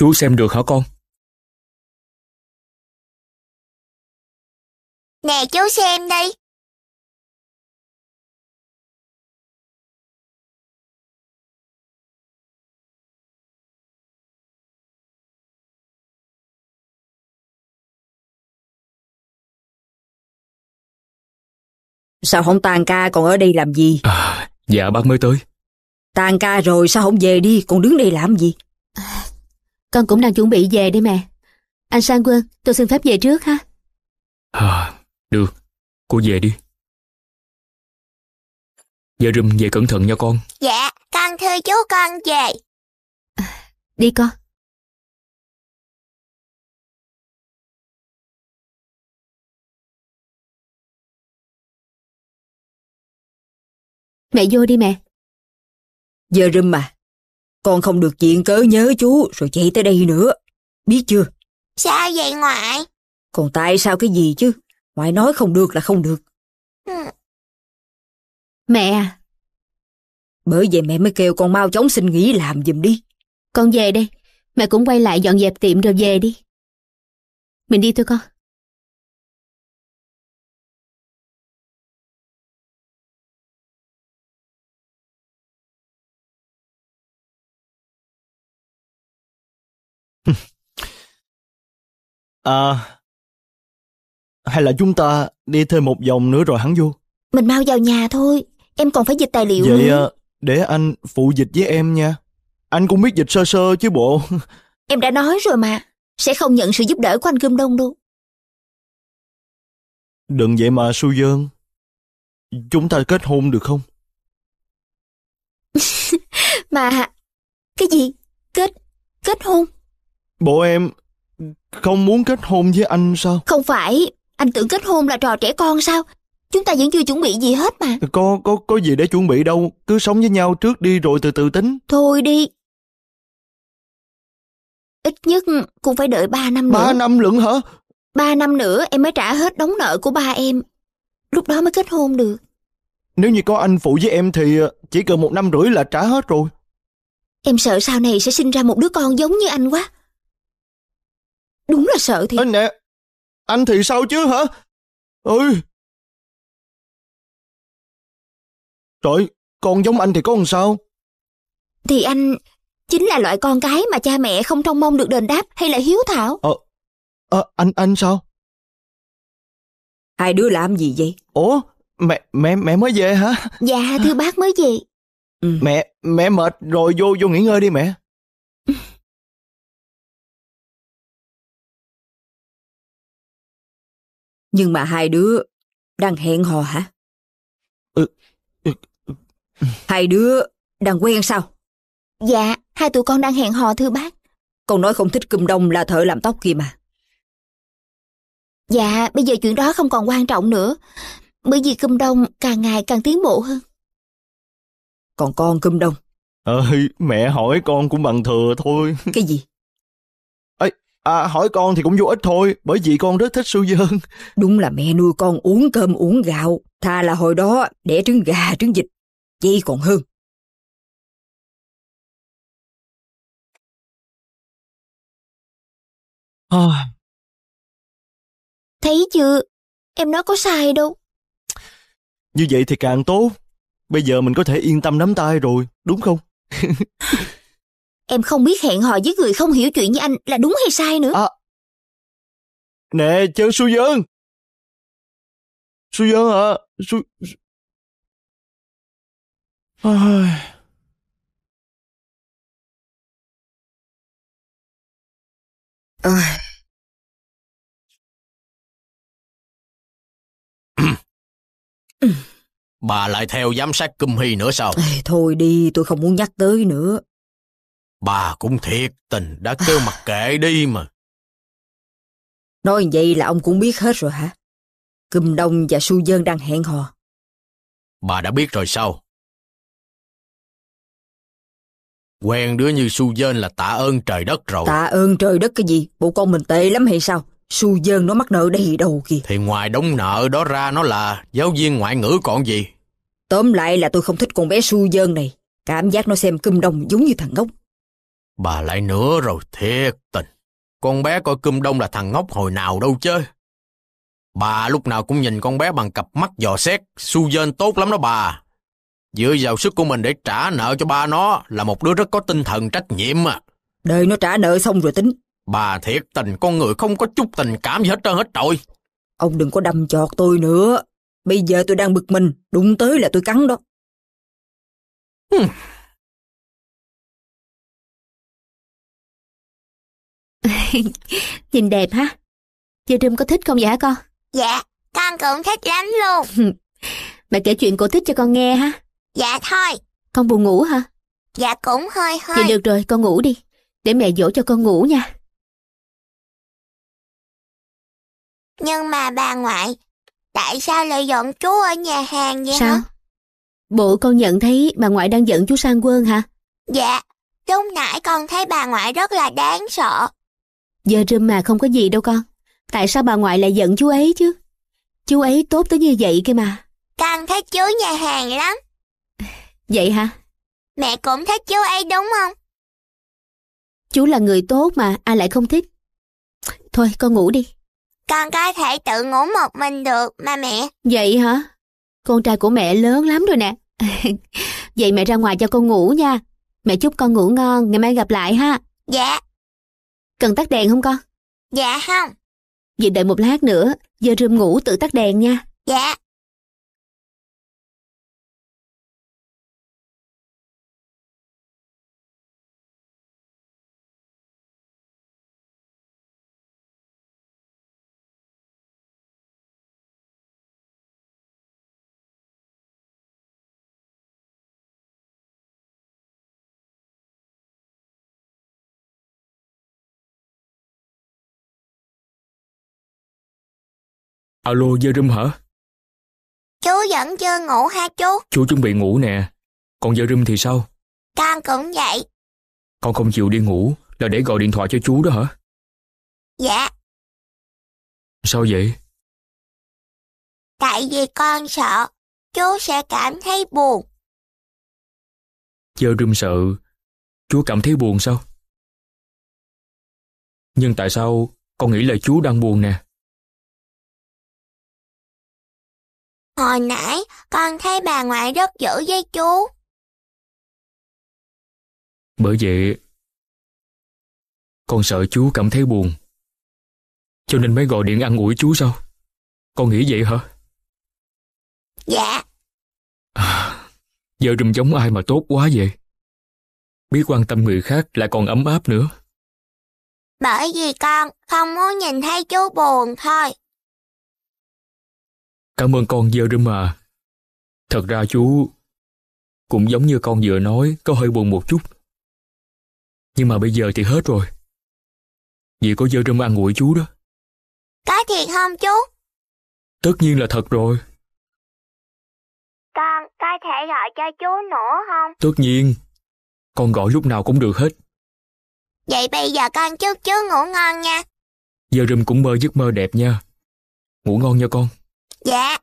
Chú xem được hả con? Nè chú xem đi. Sao không tàn ca còn ở đây làm gì? À, dạ bác mới tới. tàn ca rồi sao không về đi, còn đứng đây làm gì? Con cũng đang chuẩn bị về đi mẹ. Anh Sang Quân, tôi xin phép về trước ha. À, được. Cô về đi. Giờ rùm về cẩn thận nha con. Dạ, con thưa chú con về. đi con. Mẹ vô đi mẹ. Giờ rùm mà, con không được chuyện cớ nhớ chú rồi chạy tới đây nữa. Biết chưa? Sao vậy ngoại? Còn tại sao cái gì chứ? Ngoại nói không được là không được. Ừ. Mẹ. Bởi vậy mẹ mới kêu con mau chóng xin nghỉ làm giùm đi. Con về đây. Mẹ cũng quay lại dọn dẹp tiệm rồi về đi. Mình đi thôi con. À, hay là chúng ta đi thêm một vòng nữa rồi hắn vô? Mình mau vào nhà thôi, em còn phải dịch tài liệu Vậy nữa. À, để anh phụ dịch với em nha. Anh cũng biết dịch sơ sơ chứ bộ. Em đã nói rồi mà, sẽ không nhận sự giúp đỡ của anh Cơm Đông đâu. Đừng vậy mà Su Dương. Chúng ta kết hôn được không? mà, cái gì? Kết, kết hôn? Bộ em không muốn kết hôn với anh sao? Không phải, anh tưởng kết hôn là trò trẻ con sao? Chúng ta vẫn chưa chuẩn bị gì hết mà. Có có có gì để chuẩn bị đâu, cứ sống với nhau trước đi rồi từ từ tính. Thôi đi. Ít nhất cũng phải đợi ba năm nữa. ba năm lận hả? ba năm nữa em mới trả hết đống nợ của ba em. Lúc đó mới kết hôn được. Nếu như có anh phụ với em thì ờ, chỉ cần một năm rưỡi là trả hết rồi. Em sợ sau này sẽ sinh ra một đứa con giống như anh quá. Đúng là sợ thì Anh nè, anh thì sao chứ hả? Ôi! Trời, con giống anh thì có làm sao? Thì anh chính là loại con cái mà cha mẹ không trông mong được đền đáp hay là hiếu thảo. Ờ, à, à, anh anh sao? Hai đứa làm gì vậy? Ủa, mẹ mẹ mẹ mới về hả? Dạ, thưa bác mới về. Ừ. Mẹ mẹ mệt rồi vô vô nghỉ ngơi đi mẹ. Nhưng mà hai đứa đang hẹn hò hả? Ừ. Hai đứa đang quen sao? Dạ, hai tụi con đang hẹn hò thưa bác. Con nói không thích cùm đông là thợ làm tóc kia mà. Dạ, bây giờ chuyện đó không còn quan trọng nữa. Bởi vì cùm đông càng ngày càng tiến bộ hơn. Còn con cùm đông? Ơi, mẹ hỏi con cũng bằng thừa thôi. Cái gì? À, hỏi con thì cũng vô ích thôi, bởi vì con rất thích sư hơn. Đúng là mẹ nuôi con uống cơm uống gạo, thà là hồi đó để trứng gà trứng vịt, vậy còn hơn. À. Thấy chưa, em nói có sai đâu. Như vậy thì càng tốt. Bây giờ mình có thể yên tâm nắm tay rồi, đúng không? Em không biết hẹn hò với người không hiểu chuyện như anh là đúng hay sai nữa. À. Nè, chân Su Dân. Su Dân hả? Su... À... À. Bà lại theo giám sát Câm Hy nữa sao? thôi đi, tôi không muốn nhắc tới nữa. Bà cũng thiệt tình đã kêu mặt mặc kệ đi mà. Nói vậy là ông cũng biết hết rồi hả? Cùm Đông và Su Dân đang hẹn hò. Bà đã biết rồi sao? Quen đứa như Su Dân là tạ ơn trời đất rồi. Tạ ơn trời đất cái gì? Bộ con mình tệ lắm hay sao? Su Dân nó mắc nợ đầy đầu kìa. Thì ngoài đống nợ đó ra nó là giáo viên ngoại ngữ còn gì? Tóm lại là tôi không thích con bé Su Dân này. Cảm giác nó xem Cùm Đông giống như thằng ngốc. Bà lại nữa rồi thiệt tình. Con bé coi cơm đông là thằng ngốc hồi nào đâu chứ. Bà lúc nào cũng nhìn con bé bằng cặp mắt dò xét, su dên tốt lắm đó bà. Dựa vào sức của mình để trả nợ cho ba nó là một đứa rất có tinh thần trách nhiệm à. Đợi nó trả nợ xong rồi tính. Bà thiệt tình con người không có chút tình cảm gì hết trơn hết trọi. Ông đừng có đâm chọt tôi nữa. Bây giờ tôi đang bực mình, đụng tới là tôi cắn đó. Nhìn đẹp ha. Chị Trâm có thích không vậy hả con? Dạ, con cũng thích lắm luôn. mẹ kể chuyện cổ thích cho con nghe ha. Dạ thôi. Con buồn ngủ hả? Dạ cũng hơi hơi. thì được rồi, con ngủ đi. Để mẹ dỗ cho con ngủ nha. Nhưng mà bà ngoại, tại sao lại giận chú ở nhà hàng vậy sao? hả? Bộ con nhận thấy bà ngoại đang giận chú Sang Quân hả? Dạ, lúc nãy con thấy bà ngoại rất là đáng sợ. Giờ rơm mà không có gì đâu con. Tại sao bà ngoại lại giận chú ấy chứ? Chú ấy tốt tới như vậy kia mà. Con thích chú nhà hàng lắm. Vậy hả? Mẹ cũng thích chú ấy đúng không? Chú là người tốt mà, ai lại không thích? Thôi con ngủ đi. Con có thể tự ngủ một mình được mà mẹ. Vậy hả? Con trai của mẹ lớn lắm rồi nè. vậy mẹ ra ngoài cho con ngủ nha. Mẹ chúc con ngủ ngon, ngày mai gặp lại ha. Dạ. Cần tắt đèn không con? Dạ không. Vậy đợi một lát nữa, giờ rơm ngủ tự tắt đèn nha. Dạ. Alo, dơ râm hả? Chú vẫn chưa ngủ ha chú? Chú chuẩn bị ngủ nè. Còn dơ râm thì sao? Con cũng vậy. Con không chịu đi ngủ là để gọi điện thoại cho chú đó hả? Dạ. Sao vậy? Tại vì con sợ chú sẽ cảm thấy buồn. Dơ râm sợ chú cảm thấy buồn sao? Nhưng tại sao con nghĩ là chú đang buồn nè? Hồi nãy con thấy bà ngoại rất dữ với chú. Bởi vậy, con sợ chú cảm thấy buồn. Cho nên mới gọi điện ăn ủi chú sao? Con nghĩ vậy hả? Dạ. À, giờ đừng giống ai mà tốt quá vậy. Biết quan tâm người khác lại còn ấm áp nữa. Bởi vì con không muốn nhìn thấy chú buồn thôi. Cảm ơn con dơ Jerry mà. Thật ra chú cũng giống như con vừa nói, có hơi buồn một chút. Nhưng mà bây giờ thì hết rồi. vậy có dơ Jerry ăn nguội chú đó. Có thiệt không chú? Tất nhiên là thật rồi. Con có thể gọi cho chú nữa không? Tất nhiên. Con gọi lúc nào cũng được hết. Vậy bây giờ con chúc chú ngủ ngon nha. Giờ rùm cũng mơ giấc mơ đẹp nha. Ngủ ngon nha con. Dạ.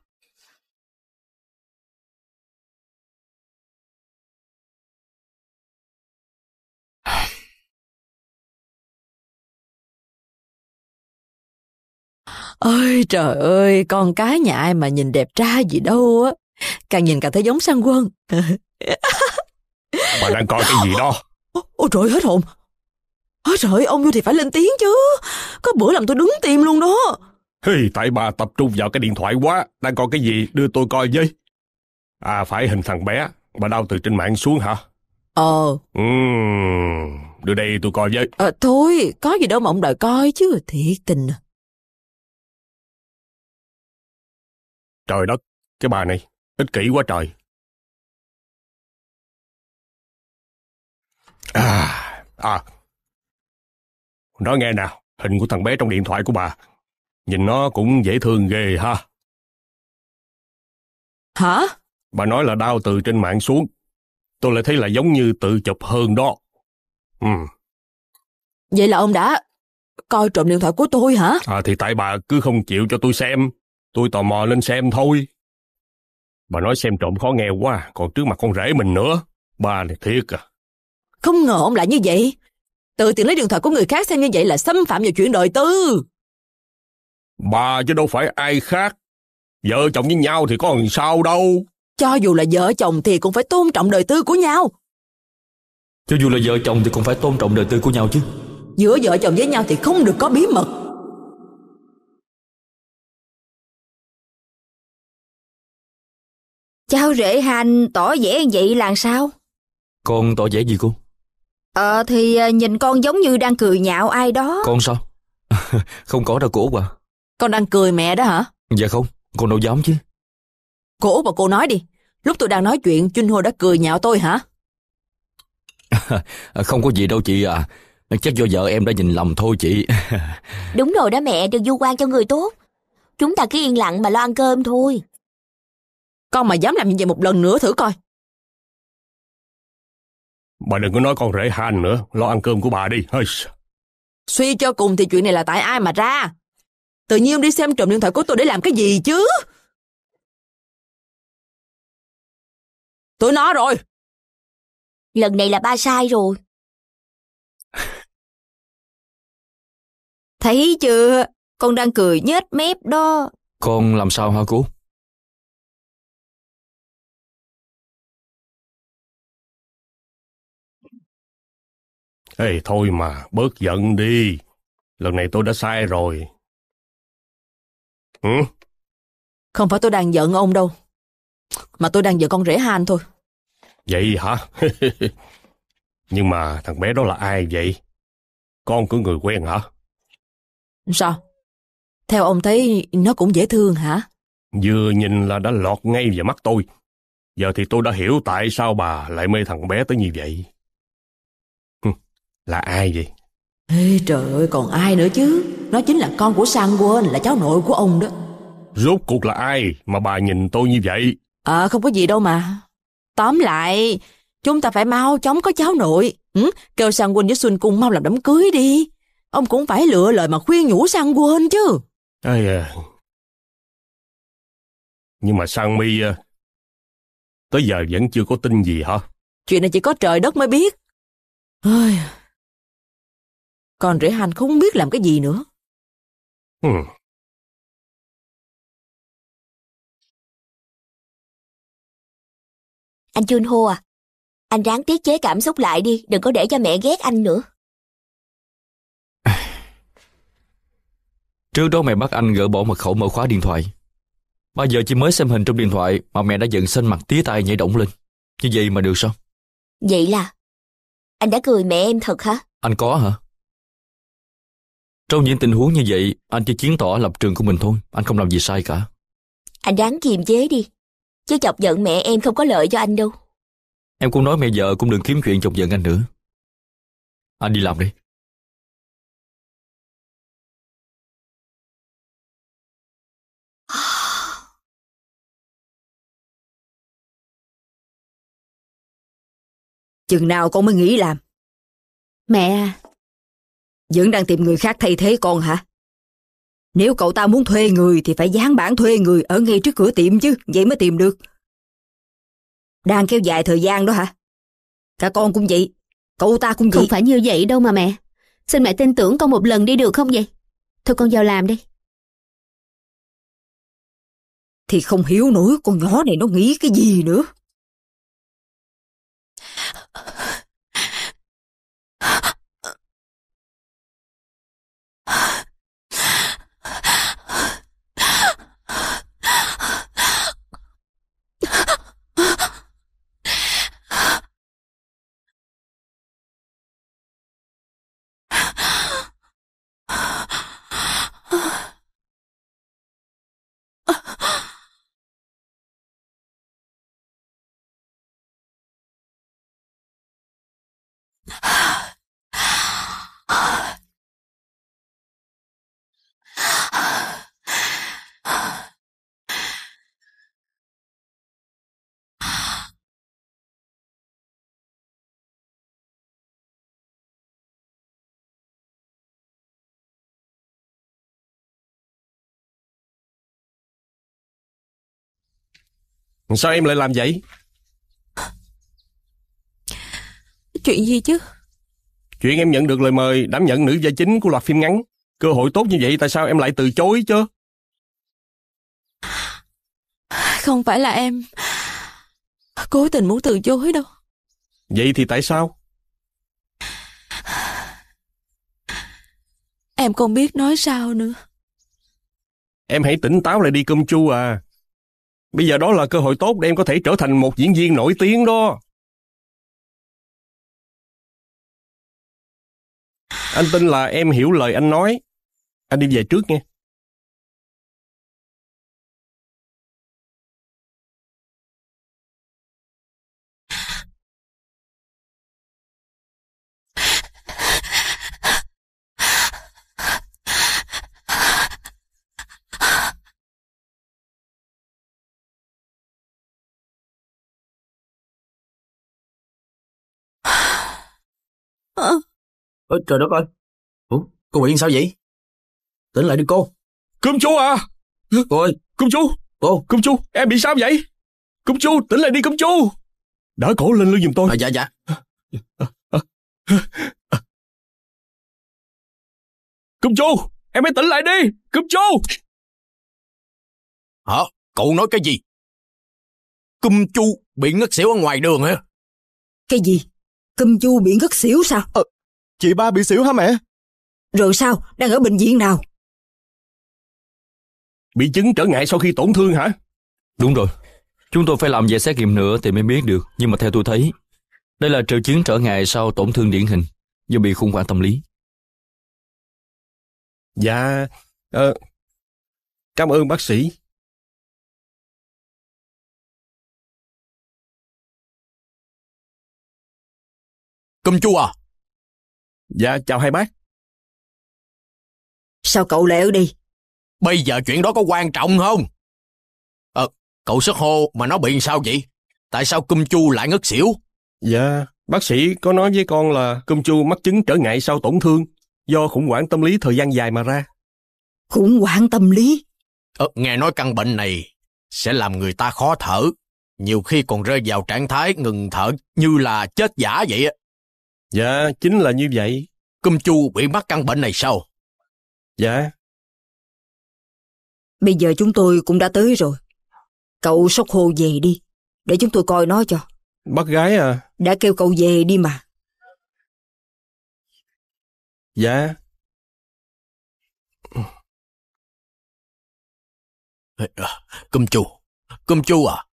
Ôi trời ơi, con cái nhà ai mà nhìn đẹp trai gì đâu á. Càng nhìn càng thấy giống sang quân. Bà đang coi cái gì đó? Ôi trời hết hồn. Ôi trời, ông vô thì phải lên tiếng chứ. Có bữa làm tôi đứng tim luôn đó. Hey, tại bà tập trung vào cái điện thoại quá, đang coi cái gì đưa tôi coi với. À phải hình thằng bé, bà đau từ trên mạng xuống hả? Ờ. Uhm, đưa đây tôi coi với. Ờ, thôi, có gì đâu mà ông đòi coi chứ, thiệt tình. À. Trời đất, cái bà này, ích kỷ quá trời. À, à, nói nghe nào, hình của thằng bé trong điện thoại của bà Nhìn nó cũng dễ thương ghê ha. Hả? Bà nói là đau từ trên mạng xuống. Tôi lại thấy là giống như tự chụp hơn đó. Ừ. Vậy là ông đã coi trộm điện thoại của tôi hả? À thì tại bà cứ không chịu cho tôi xem. Tôi tò mò lên xem thôi. Bà nói xem trộm khó nghe quá, còn trước mặt con rể mình nữa. Bà này thiệt à. Không ngờ ông lại như vậy. Tự tiện lấy điện thoại của người khác xem như vậy là xâm phạm vào chuyện đời tư. Bà chứ đâu phải ai khác. Vợ chồng với nhau thì có làm sao đâu. Cho dù là vợ chồng thì cũng phải tôn trọng đời tư của nhau. Cho dù là vợ chồng thì cũng phải tôn trọng đời tư của nhau chứ. Giữa vợ chồng với nhau thì không được có bí mật. Cháu rể hành tỏ vẻ vậy là sao? Con tỏ vẻ gì cô? Ờ thì ờ, nhìn con giống như đang cười nhạo ai đó. Con sao? không có đâu cổ à. Con đang cười mẹ đó hả? Dạ không, con đâu dám chứ. Cô Út và cô nói đi, lúc tôi đang nói chuyện Trinh Hồ đã cười nhạo tôi hả? không có gì đâu chị à, chắc do vợ em đã nhìn lầm thôi chị. Đúng rồi đó mẹ, đừng du quan cho người tốt. Chúng ta cứ yên lặng mà lo ăn cơm thôi. Con mà dám làm như vậy một lần nữa thử coi. Bà đừng có nói con rể Han nữa, lo ăn cơm của bà đi. Suy cho cùng thì chuyện này là tại ai mà ra? Tự nhiên ông đi xem trộm điện thoại của tôi để làm cái gì chứ? Tôi nói rồi. Lần này là ba sai rồi. Thấy chưa? Con đang cười nhếch mép đó. Con làm sao hả cú? Ê, thôi mà, bớt giận đi. Lần này tôi đã sai rồi, Ừ? Không phải tôi đang giận ông đâu. Mà tôi đang giận con rể han thôi. Vậy hả? Nhưng mà thằng bé đó là ai vậy? Con của người quen hả? Sao? Theo ông thấy nó cũng dễ thương hả? Vừa nhìn là đã lọt ngay vào mắt tôi. Giờ thì tôi đã hiểu tại sao bà lại mê thằng bé tới như vậy. Là ai vậy? Ê, trời ơi, còn ai nữa chứ? Nó chính là con của Sang Quên Là cháu nội của ông đó Rốt cuộc là ai mà bà nhìn tôi như vậy Ờ à, không có gì đâu mà Tóm lại Chúng ta phải mau chóng có cháu nội ừ? Kêu Sang Quên với Xuân Cung mau làm đám cưới đi Ông cũng phải lựa lời mà khuyên nhủ Sang Quên chứ Ây à Nhưng mà Sang Mi à, Tới giờ vẫn chưa có tin gì hả Chuyện này chỉ có trời đất mới biết Ôi... Còn Rễ Hành không biết làm cái gì nữa Хм. Ừ. Anh Junho à, anh ráng tiết chế cảm xúc lại đi, đừng có để cho mẹ ghét anh nữa. Trước đó mẹ bắt anh gỡ bỏ mật khẩu mở khóa điện thoại. Bao giờ chỉ mới xem hình trong điện thoại mà mẹ đã giận xanh mặt tía tay nhảy động lên. Như vậy mà được sao? Vậy là anh đã cười mẹ em thật hả? Anh có hả? Trong những tình huống như vậy, anh chỉ chiến tỏ lập trường của mình thôi, anh không làm gì sai cả. Anh ráng kiềm chế đi, chứ chọc giận mẹ em không có lợi cho anh đâu. Em cũng nói mẹ vợ cũng đừng kiếm chuyện chọc giận anh nữa. Anh đi làm đi. Chừng nào con mới nghỉ làm? Mẹ à, vẫn đang tìm người khác thay thế con hả? Nếu cậu ta muốn thuê người thì phải dán bản thuê người ở ngay trước cửa tiệm chứ, vậy mới tìm được. Đang kéo dài thời gian đó hả? Cả con cũng vậy, cậu ta cũng vậy. Không phải như vậy đâu mà mẹ. Xin mẹ tin tưởng con một lần đi được không vậy? Thôi con vào làm đi. Thì không hiểu nổi con nhỏ này nó nghĩ cái gì nữa. 啊 Sao em lại làm vậy? Chuyện gì chứ? Chuyện em nhận được lời mời đảm nhận nữ gia chính của loạt phim ngắn. Cơ hội tốt như vậy tại sao em lại từ chối chứ? Không phải là em cố tình muốn từ chối đâu. Vậy thì tại sao? Em không biết nói sao nữa. Em hãy tỉnh táo lại đi công chu à. Bây giờ đó là cơ hội tốt để em có thể trở thành một diễn viên nổi tiếng đó. Anh tin là em hiểu lời anh nói. Anh đi về trước nghe. Ôi trời đất ơi! Ủa, cô Uyên sao vậy? Tỉnh lại đi cô! Cơm chú à! Cô ơi! Cơm chú! Cô! Cơm chú! Em bị sao vậy? Cơm chú! Tỉnh lại đi cơm chú! Đỡ cổ lên lưng giùm tôi! À, dạ dạ! Cơm chú! Em hãy tỉnh lại đi! Cơm chú! Hả? Cậu nói cái gì? Cơm chu bị ngất xỉu ở ngoài đường hả? Cái gì? Cơm chu bị ngất xỉu sao? Ờ, Chị ba bị xỉu hả mẹ? Rồi sao? Đang ở bệnh viện nào? Bị chứng trở ngại sau khi tổn thương hả? Đúng rồi. Chúng tôi phải làm vài xét nghiệm nữa thì mới biết được. Nhưng mà theo tôi thấy, đây là triệu chứng trở ngại sau tổn thương điển hình do bị khủng hoảng tâm lý. Dạ, ờ, cảm ơn bác sĩ. Cơm chua à? Dạ, chào hai bác. Sao cậu lại ở đây? Bây giờ chuyện đó có quan trọng không? Ờ, à, cậu sức hô mà nó bị sao vậy? Tại sao Cung Chu lại ngất xỉu? Dạ, bác sĩ có nói với con là Cung Chu mắc chứng trở ngại sau tổn thương do khủng hoảng tâm lý thời gian dài mà ra. Khủng hoảng tâm lý? Ờ, à, nghe nói căn bệnh này sẽ làm người ta khó thở, nhiều khi còn rơi vào trạng thái ngừng thở như là chết giả vậy á. Dạ, chính là như vậy. Cơm chu bị mắc căn bệnh này sao? Dạ. Bây giờ chúng tôi cũng đã tới rồi. Cậu sóc hồ về đi, để chúng tôi coi nó cho. Bác gái à? Đã kêu cậu về đi mà. Dạ. Cơm chu, cơm chu à? à?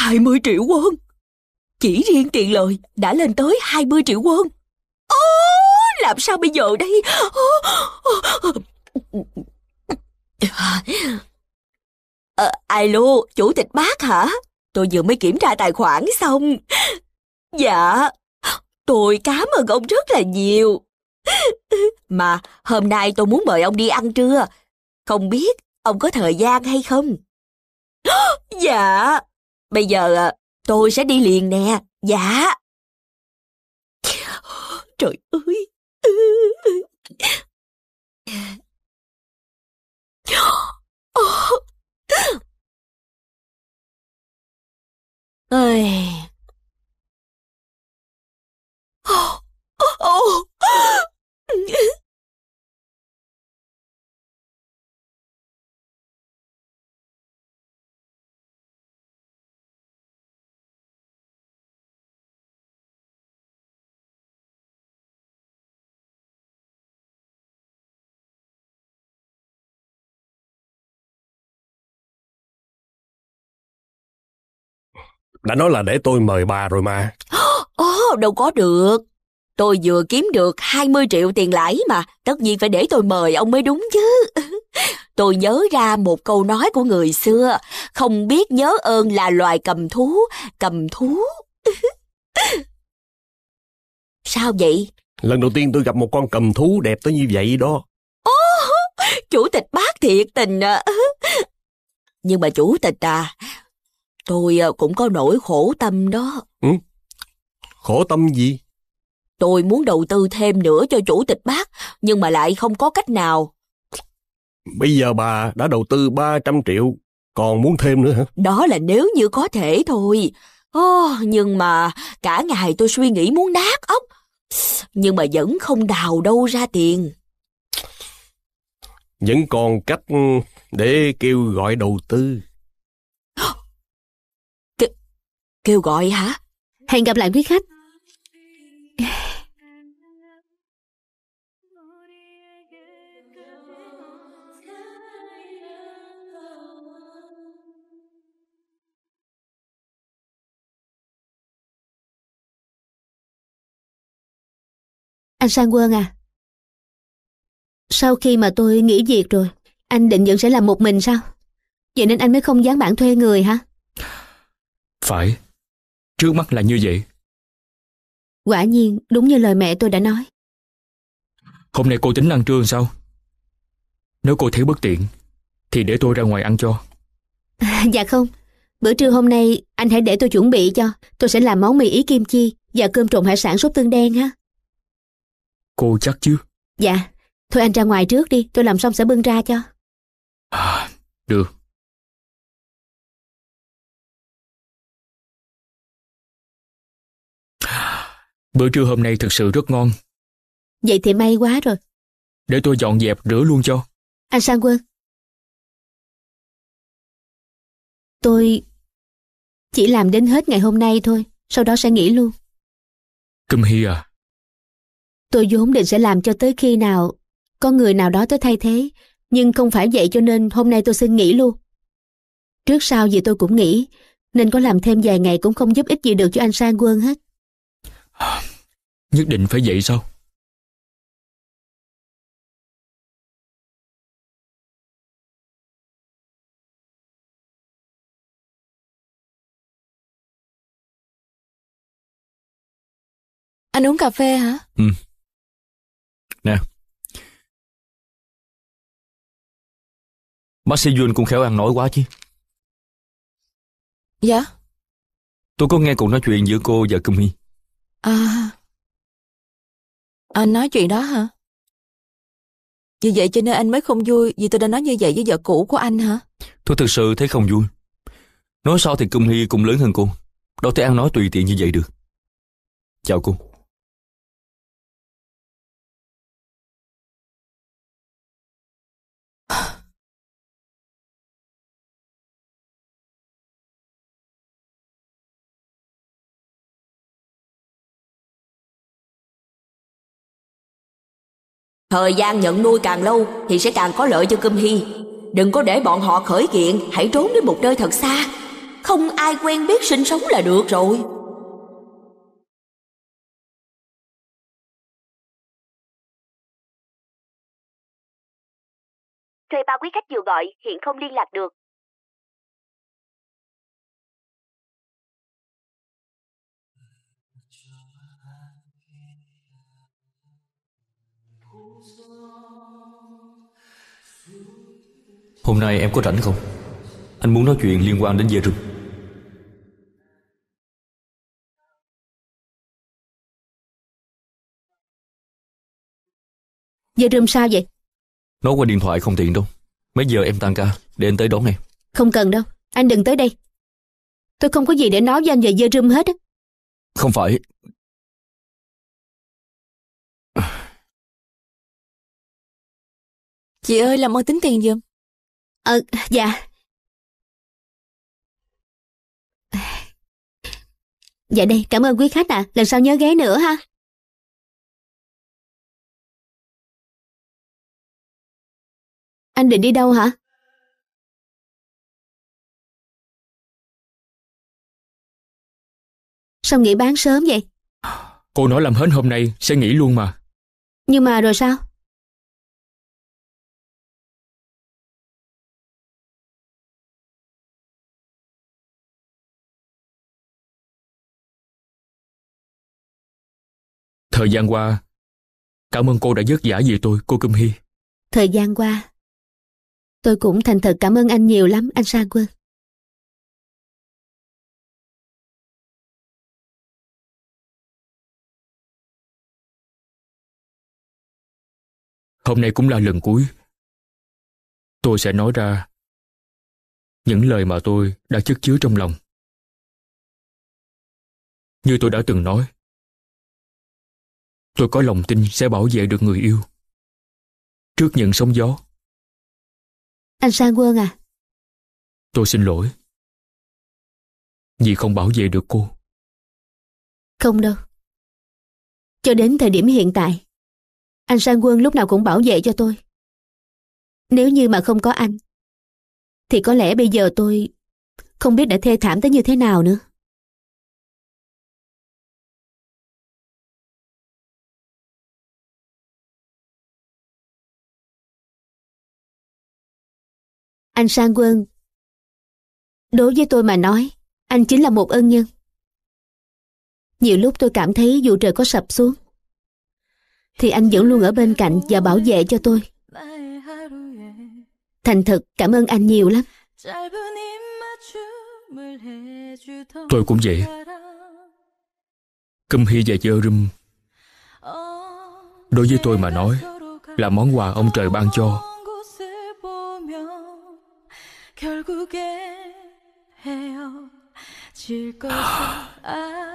20 triệu won Chỉ riêng tiền lời đã lên tới 20 triệu won Ô, làm sao bây giờ đây à, Alo, chủ tịch bác hả? Tôi vừa mới kiểm tra tài khoản xong Dạ, tôi cảm ơn ông rất là nhiều Mà hôm nay tôi muốn mời ông đi ăn trưa Không biết ông có thời gian hay không? Dạ. Bây giờ ờ, tôi sẽ đi liền nè. Dạ. Trời ơi. Ơi. Ô. Ô. Đã nói là để tôi mời bà rồi mà. Ồ, đâu có được. Tôi vừa kiếm được 20 triệu tiền lãi mà, tất nhiên phải để tôi mời ông mới đúng chứ. Tôi nhớ ra một câu nói của người xưa, không biết nhớ ơn là loài cầm thú, cầm thú. Sao vậy? Lần đầu tiên tôi gặp một con cầm thú đẹp tới như vậy đó. Ô, chủ tịch bác thiệt tình à. Nhưng mà chủ tịch à, Tôi ờ, cũng có nỗi khổ tâm đó. Ừ. Khổ tâm gì? Tôi muốn đầu tư thêm nữa cho chủ tịch bác, nhưng mà lại không có cách nào. Bây giờ bà đã đầu tư 300 triệu, còn muốn thêm nữa hả? Đó là nếu như có thể thôi. Ô, nhưng mà cả ngày tôi suy nghĩ muốn nát ốc nhưng mà vẫn không đào đâu ra tiền. Vẫn còn cách để kêu gọi đầu tư. kêu gọi hả? Hẹn gặp lại quý khách. Anh Sang Quân à Sau khi mà tôi nghỉ việc rồi Anh định vẫn sẽ làm một mình sao Vậy nên anh mới không dán bản thuê người hả Phải Trước mắt là như vậy. Quả nhiên, đúng như lời mẹ tôi đã nói. Hôm nay cô tính ăn trưa sao? Nếu cô thấy bất tiện, thì để tôi ra ngoài ăn cho. dạ không, bữa trưa hôm nay anh hãy để tôi chuẩn bị cho. Tôi sẽ làm món mì ý kim chi và cơm trộn hải sản sốt tương đen ha. Cô chắc chứ? Dạ, thôi anh ra ngoài trước đi, tôi làm xong sẽ bưng ra cho. À, được. Bữa trưa hôm nay thực sự rất ngon. Vậy thì may quá rồi. Để tôi dọn dẹp rửa luôn cho. Anh Sang Quân. Tôi chỉ làm đến hết ngày hôm nay thôi, sau đó sẽ nghỉ luôn. Kim Hi à? Tôi vốn định sẽ làm cho tới khi nào có người nào đó tới thay thế, nhưng không phải vậy cho nên hôm nay tôi xin nghỉ luôn. Trước sau gì tôi cũng nghĩ, nên có làm thêm vài ngày cũng không giúp ích gì được cho anh Sang Quân hết. Nhất định phải vậy sao? Anh uống cà phê hả? Ừ. Nè. Bác sĩ Duyên cũng khéo ăn nói quá chứ. Dạ? Tôi có nghe cuộc nói chuyện giữa cô và Câm Hy. À... Anh nói chuyện đó hả? Vì vậy cho nên anh mới không vui vì tôi đã nói như vậy với vợ cũ của anh hả? Tôi thực sự thấy không vui. Nói sao thì Cung Hy cũng lớn hơn cô. Đâu thể ăn nói tùy tiện như vậy được. Chào cô. Thời gian nhận nuôi càng lâu thì sẽ càng có lợi cho Câm Hy. Đừng có để bọn họ khởi kiện, hãy trốn đến một nơi thật xa. Không ai quen biết sinh sống là được rồi. Thuê ba quý khách vừa gọi, hiện không liên lạc được. Hôm nay em có rảnh không? Anh muốn nói chuyện liên quan đến dê rừng Dê rừng sao vậy? Nói qua điện thoại không tiện đâu Mấy giờ em tan ca để anh tới đón em Không cần đâu, anh đừng tới đây Tôi không có gì để nói với anh về dê rừng hết á Không phải, Chị ơi, làm ơn tính tiền giùm. Ờ, dạ. Dạ đây, cảm ơn quý khách ạ. À. Lần sau nhớ ghé nữa ha. Anh định đi đâu hả? Sao nghỉ bán sớm vậy? Cô nói làm hết hôm nay sẽ nghỉ luôn mà. Nhưng mà rồi sao? Thời gian qua, cảm ơn cô đã vất giả vì tôi, cô Kim Hy. Thời gian qua, tôi cũng thành thật cảm ơn anh nhiều lắm, anh Sa Quân. Hôm nay cũng là lần cuối. Tôi sẽ nói ra những lời mà tôi đã chất chứa trong lòng. Như tôi đã từng nói, tôi có lòng tin sẽ bảo vệ được người yêu. Trước những sóng gió. Anh Sang Quân à? Tôi xin lỗi. Vì không bảo vệ được cô. Không đâu. Cho đến thời điểm hiện tại, anh Sang Quân lúc nào cũng bảo vệ cho tôi. Nếu như mà không có anh, thì có lẽ bây giờ tôi không biết đã thê thảm tới như thế nào nữa. Anh Sang Quân. Đối với tôi mà nói, anh chính là một ân nhân. Nhiều lúc tôi cảm thấy dù trời có sập xuống, thì anh vẫn luôn ở bên cạnh và bảo vệ cho tôi. Thành thật cảm ơn anh nhiều lắm. Tôi cũng vậy. Cơm hy và chơ rum Đối với tôi mà nói Là món quà ông trời ban cho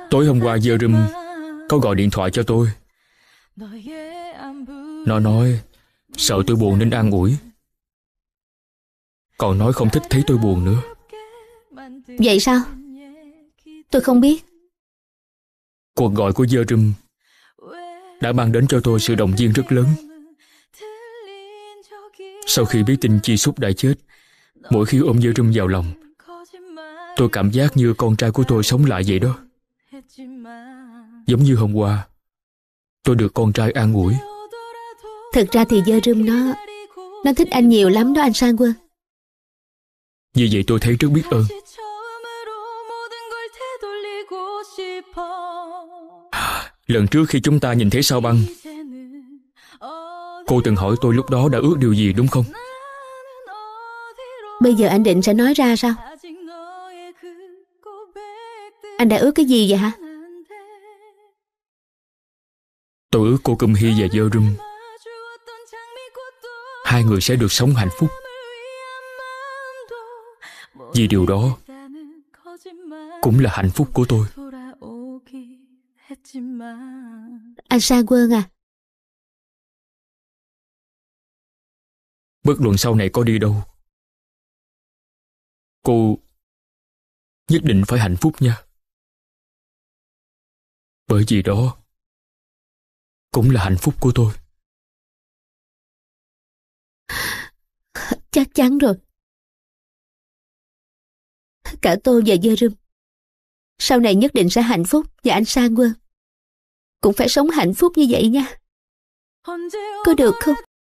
Tối hôm qua Jerim Có gọi điện thoại cho tôi Nó nói Sợ tôi buồn nên an ủi Còn nói không thích thấy tôi buồn nữa Vậy sao Tôi không biết Cuộc gọi của Jerim Đã mang đến cho tôi sự động viên rất lớn Sau khi biết tin Chi Xúc đã chết Mỗi khi ôm Jerim vào lòng Tôi cảm giác như con trai của tôi sống lại vậy đó. Giống như hôm qua, tôi được con trai an ủi. Thật ra thì dơ rơm nó, nó thích anh nhiều lắm đó anh Sang Quân. như vậy tôi thấy rất biết ơn. Lần trước khi chúng ta nhìn thấy sao băng, cô từng hỏi tôi lúc đó đã ước điều gì đúng không? Bây giờ anh định sẽ nói ra sao? Anh đã ước cái gì vậy hả Tôi ước cô Câm Hy và Dơ Rung Hai người sẽ được sống hạnh phúc Vì điều đó Cũng là hạnh phúc của tôi Anh Sa Quân à Bất luận sau này có đi đâu Cô Nhất định phải hạnh phúc nha bởi vì đó cũng là hạnh phúc của tôi. Chắc chắn rồi. Cả tôi và Dơ Râm sau này nhất định sẽ hạnh phúc và anh sang quân cũng phải sống hạnh phúc như vậy nha có được không